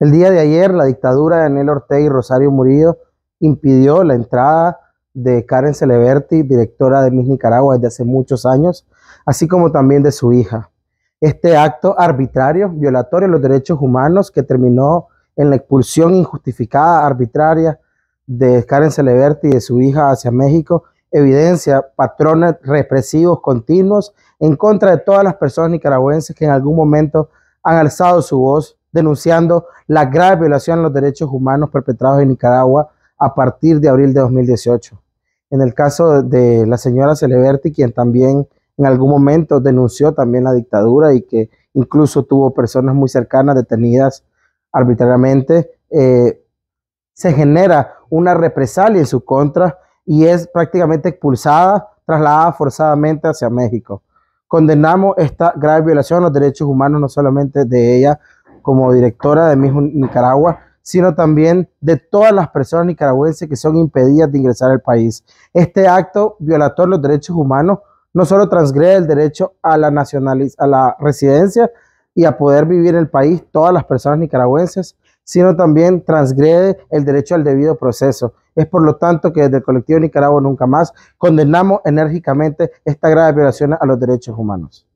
El día de ayer, la dictadura de Daniel Ortega y Rosario Murillo impidió la entrada de Karen Celeberti, directora de Miss Nicaragua desde hace muchos años, así como también de su hija. Este acto arbitrario, violatorio de los derechos humanos, que terminó en la expulsión injustificada, arbitraria de Karen Celeberti y de su hija hacia México, evidencia patrones represivos continuos en contra de todas las personas nicaragüenses que en algún momento han alzado su voz denunciando la grave violación a los derechos humanos perpetrados en Nicaragua a partir de abril de 2018. En el caso de la señora Celeberti, quien también en algún momento denunció también la dictadura y que incluso tuvo personas muy cercanas detenidas arbitrariamente, eh, se genera una represalia en su contra y es prácticamente expulsada, trasladada forzadamente hacia México. Condenamos esta grave violación a los derechos humanos, no solamente de ella, como directora de Miss Nicaragua, sino también de todas las personas nicaragüenses que son impedidas de ingresar al país. Este acto violatorio de los derechos humanos no solo transgrede el derecho a la, a la residencia y a poder vivir en el país todas las personas nicaragüenses, sino también transgrede el derecho al debido proceso. Es por lo tanto que desde el colectivo Nicaragua Nunca Más condenamos enérgicamente esta grave violación a los derechos humanos.